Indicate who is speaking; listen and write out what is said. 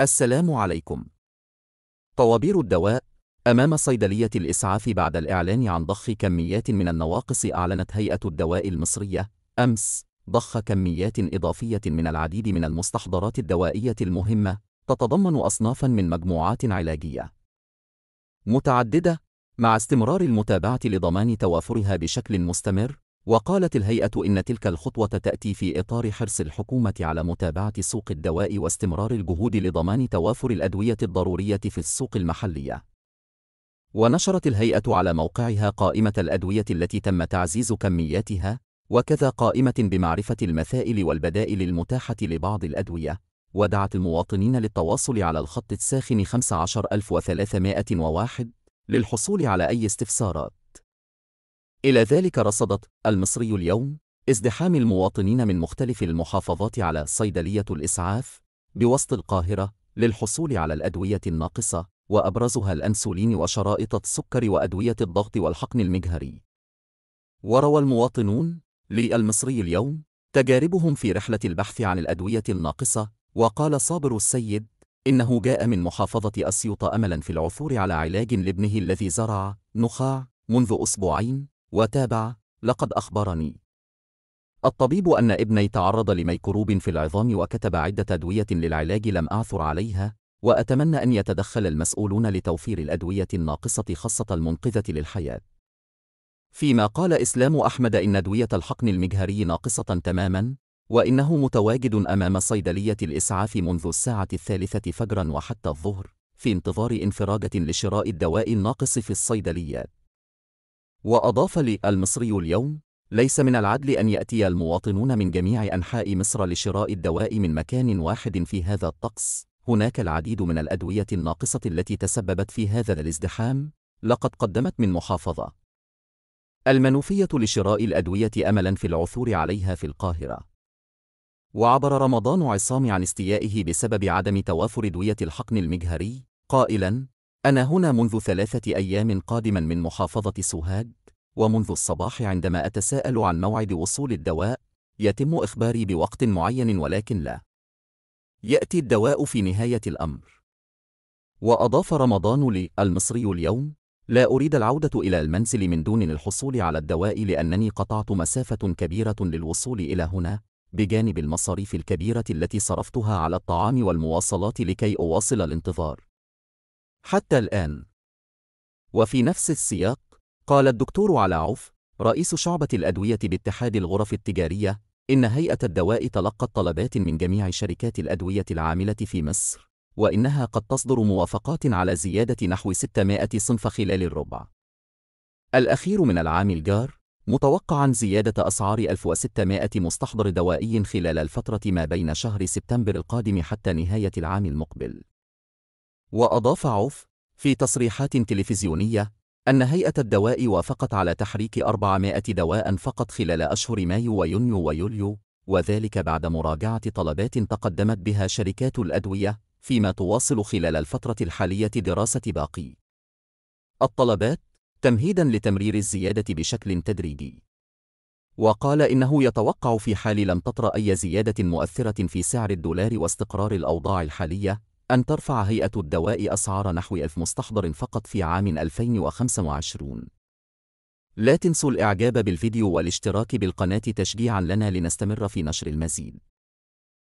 Speaker 1: السلام عليكم. طوابير الدواء أمام صيدلية الإسعاف بعد الإعلان عن ضخ كميات من النواقص أعلنت هيئة الدواء المصرية أمس ضخ كميات إضافية من العديد من المستحضرات الدوائية المهمة تتضمن أصنافا من مجموعات علاجية متعددة مع استمرار المتابعة لضمان توافرها بشكل مستمر وقالت الهيئة إن تلك الخطوة تأتي في إطار حرص الحكومة على متابعة سوق الدواء واستمرار الجهود لضمان توافر الأدوية الضرورية في السوق المحلية. ونشرت الهيئة على موقعها قائمة الأدوية التي تم تعزيز كمياتها، وكذا قائمة بمعرفة المسائل والبدائل المتاحة لبعض الأدوية، ودعت المواطنين للتواصل على الخط الساخن 15301 للحصول على أي استفسارات. إلى ذلك رصدت المصري اليوم ازدحام المواطنين من مختلف المحافظات على صيدلية الإسعاف بوسط القاهرة للحصول على الأدوية الناقصة وأبرزها الأنسولين وشرائط السكر وأدوية الضغط والحقن المجهري وروى المواطنون للمصري اليوم تجاربهم في رحلة البحث عن الأدوية الناقصة وقال صابر السيد إنه جاء من محافظة أسيوط أملا في العثور على علاج لابنه الذي زرع نخاع منذ أسبوعين وتابع لقد أخبرني الطبيب أن ابني تعرض لميكروب في العظام وكتب عدة أدوية للعلاج لم أعثر عليها وأتمنى أن يتدخل المسؤولون لتوفير الأدوية الناقصة خاصة المنقذة للحياة فيما قال إسلام أحمد إن أدوية الحقن المجهري ناقصة تماما وإنه متواجد أمام صيدلية الإسعاف منذ الساعة الثالثة فجرا وحتى الظهر في انتظار انفراجة لشراء الدواء الناقص في الصيدليات وأضاف لي المصري اليوم ليس من العدل أن يأتي المواطنون من جميع أنحاء مصر لشراء الدواء من مكان واحد في هذا الطقس هناك العديد من الأدوية الناقصة التي تسببت في هذا الازدحام لقد قدمت من محافظة المنوفية لشراء الأدوية أملا في العثور عليها في القاهرة وعبر رمضان عصام عن استيائه بسبب عدم توافر دوية الحقن المجهري قائلا أنا هنا منذ ثلاثة أيام قادما من محافظة سوهاج ومنذ الصباح عندما أتساءل عن موعد وصول الدواء يتم إخباري بوقت معين ولكن لا يأتي الدواء في نهاية الأمر وأضاف رمضان لي المصري اليوم لا أريد العودة إلى المنزل من دون الحصول على الدواء لأنني قطعت مسافة كبيرة للوصول إلى هنا بجانب المصاريف الكبيرة التي صرفتها على الطعام والمواصلات لكي أواصل الانتظار حتى الآن وفي نفس السياق قال الدكتور عوف رئيس شعبة الأدوية باتحاد الغرف التجارية إن هيئة الدواء تلقت طلبات من جميع شركات الأدوية العاملة في مصر وإنها قد تصدر موافقات على زيادة نحو 600 صنف خلال الربع الأخير من العام الجار متوقعا زيادة أسعار 1600 مستحضر دوائي خلال الفترة ما بين شهر سبتمبر القادم حتى نهاية العام المقبل وأضاف عوف في تصريحات تلفزيونية أن هيئة الدواء وافقت على تحريك 400 دواء فقط خلال أشهر مايو ويونيو ويوليو وذلك بعد مراجعة طلبات تقدمت بها شركات الأدوية فيما تواصل خلال الفترة الحالية دراسة باقي الطلبات تمهيدا لتمرير الزيادة بشكل تدريجي وقال إنه يتوقع في حال لم تطرأ أي زيادة مؤثرة في سعر الدولار واستقرار الأوضاع الحالية أن ترفع هيئة الدواء أسعار نحو 1000 مستحضر فقط في عام 2025 لا تنسوا الإعجاب بالفيديو والاشتراك بالقناة تشجيعا لنا لنستمر في نشر المزيد